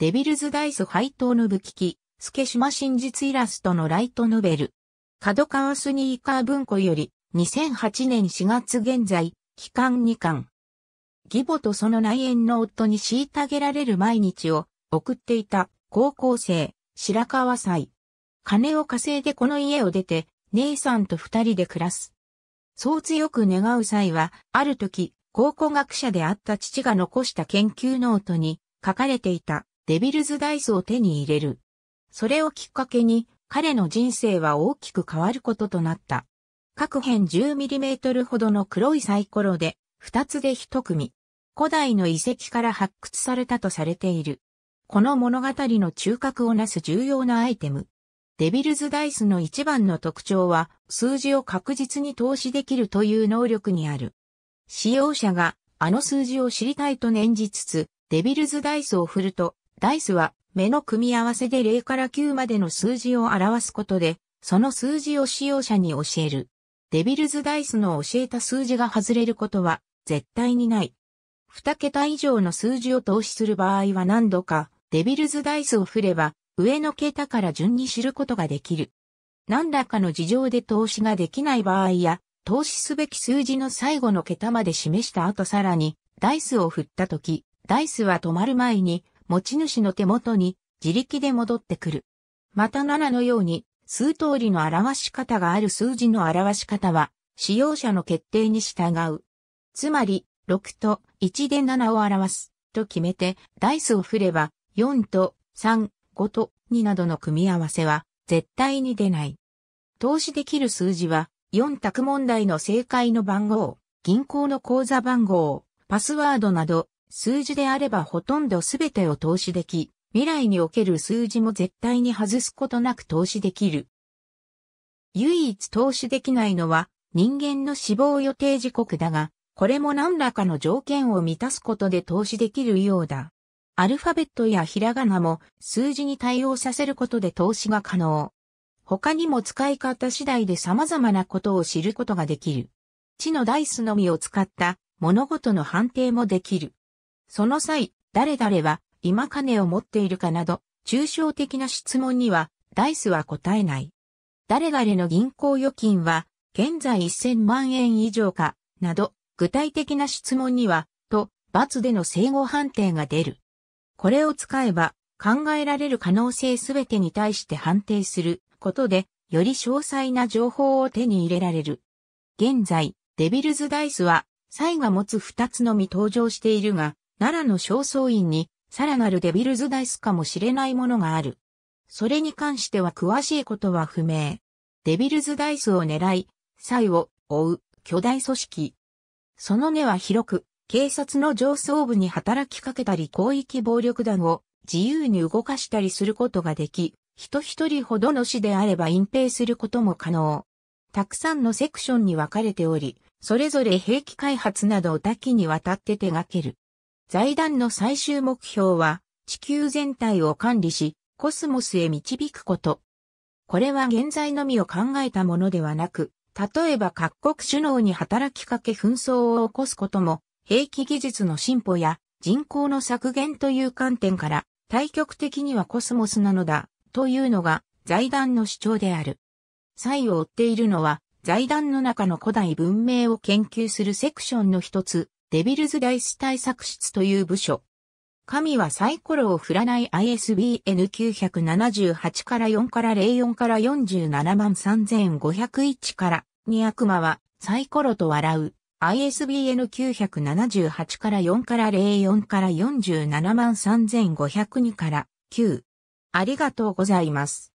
デビルズダイス配当の武器ケ助島真実イラストのライトノベル。角川スニーカー文庫より、2008年4月現在、期間2巻。義母とその内縁の夫に虐げられる毎日を送っていた高校生、白川祭。金を稼いでこの家を出て、姉さんと二人で暮らす。そう強く願う際は、ある時、考古学者であった父が残した研究ノートに書かれていたデビルズダイスを手に入れる。それをきっかけに、彼の人生は大きく変わることとなった。各辺 10mm ほどの黒いサイコロで、2つで1組。古代の遺跡から発掘されたとされている。この物語の中核をなす重要なアイテム。デビルズダイスの一番の特徴は、数字を確実に投資できるという能力にある。使用者が、あの数字を知りたいと念じつつ、デビルズダイスを振ると、ダイスは目の組み合わせで0から9までの数字を表すことで、その数字を使用者に教える。デビルズダイスの教えた数字が外れることは絶対にない。2桁以上の数字を投資する場合は何度かデビルズダイスを振れば上の桁から順に知ることができる。何らかの事情で投資ができない場合や投資すべき数字の最後の桁まで示した後さらにダイスを振った時、ダイスは止まる前に持ち主の手元に自力で戻ってくる。また7のように、数通りの表し方がある数字の表し方は、使用者の決定に従う。つまり、6と1で7を表すと決めて、ダイスを振れば、4と3、5と2などの組み合わせは、絶対に出ない。投資できる数字は、4択問題の正解の番号、銀行の口座番号、パスワードなど、数字であればほとんど全てを投資でき、未来における数字も絶対に外すことなく投資できる。唯一投資できないのは人間の死亡予定時刻だが、これも何らかの条件を満たすことで投資できるようだ。アルファベットやひらがなも数字に対応させることで投資が可能。他にも使い方次第で様々なことを知ることができる。地のダイスのみを使った物事の判定もできる。その際、誰々は今金を持っているかなど、抽象的な質問には、ダイスは答えない。誰々の銀行預金は、現在1000万円以上か、など、具体的な質問には、と、罰での正誤判定が出る。これを使えば、考えられる可能性すべてに対して判定することで、より詳細な情報を手に入れられる。現在、デビルズダイスは、サイが持つ2つのみ登場しているが、奈良の正倉院に、さらなるデビルズダイスかもしれないものがある。それに関しては詳しいことは不明。デビルズダイスを狙い、際を追う巨大組織。その根は広く、警察の上層部に働きかけたり広域暴力団を自由に動かしたりすることができ、人一人ほどの死であれば隠蔽することも可能。たくさんのセクションに分かれており、それぞれ兵器開発などを多岐にわたって手掛ける。財団の最終目標は、地球全体を管理し、コスモスへ導くこと。これは現在のみを考えたものではなく、例えば各国首脳に働きかけ紛争を起こすことも、兵器技術の進歩や人口の削減という観点から、対極的にはコスモスなのだ、というのが財団の主張である。際を追っているのは、財団の中の古代文明を研究するセクションの一つ、デビルズイス対策室という部署。神はサイコロを振らない ISBN978 から4から04から47万3501からに悪魔はサイコロと笑う ISBN978 から4から04から47万3502から9。ありがとうございます。